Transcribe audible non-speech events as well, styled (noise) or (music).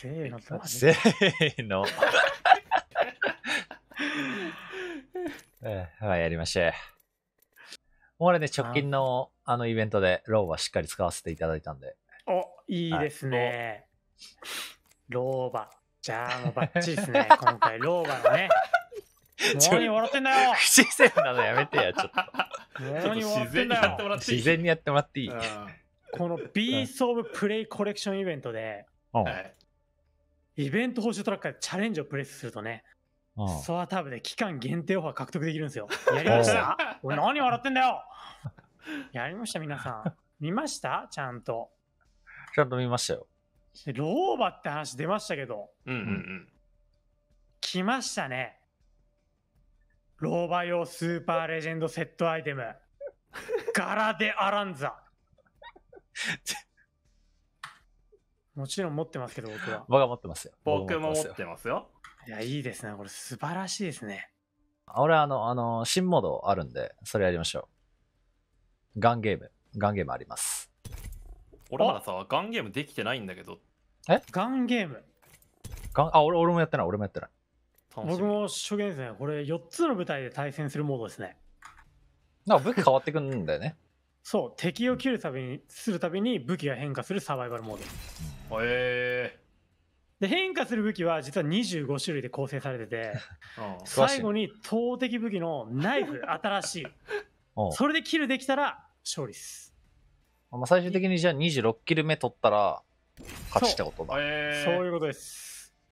せーのね、せーの。う (laughs) ん、はい、やりましょう。俺ね、直近のあのイベントで、ローバーしっかり使わせていただいたんで。お、いいですね。ローバ。ー。じゃあ、もうバッチリですね。(laughs) 今回、ローバのね。何笑ってんだよ不自然なのやめてや、ちょっと。自然にやってもらっていい自然にやってもらっていい。このビースオブプレイコレクションイベントで、はい、イベント報酬トラッカーでチャレンジをプレスするとね、ソアタブで期間限定オファー獲得できるんですよ。(laughs) やりました俺何笑ってんだよ (laughs) やりました皆さん。見ましたちゃんと。ちゃんと見ましたよ。老婆って話出ましたけど。うんうんうん。来ましたね。老婆用スーパーレジェンドセットアイテム。柄でアランザ。(laughs) もちろん持ってますけど、僕は。僕は持ってますよ。僕も持ってますよ。いや、いいですね。これ素晴らしいですね。俺あの、あの、新モードあるんで、それやりましょう。ガンゲーム。ガンゲームあります。俺まださ、ガンゲームできてないんだけど。えガンゲームガンあ俺、俺もやってない、俺もやってない。僕も初見ですね。これ4つの舞台で対戦するモードですね。なんか武器変わってくんだよね。そう、敵を切るたびに、するたびに武器が変化するサバイバルモード。うんえで変化する武器は実は25種類で構成されててー、(laughs) 最後に投擲武器のナイフ (laughs) 新しいうんそれでキルできたら勝利ですまあ、最終的にじゃあ26キル目取ったら勝ちってことだ。うえーそういうことです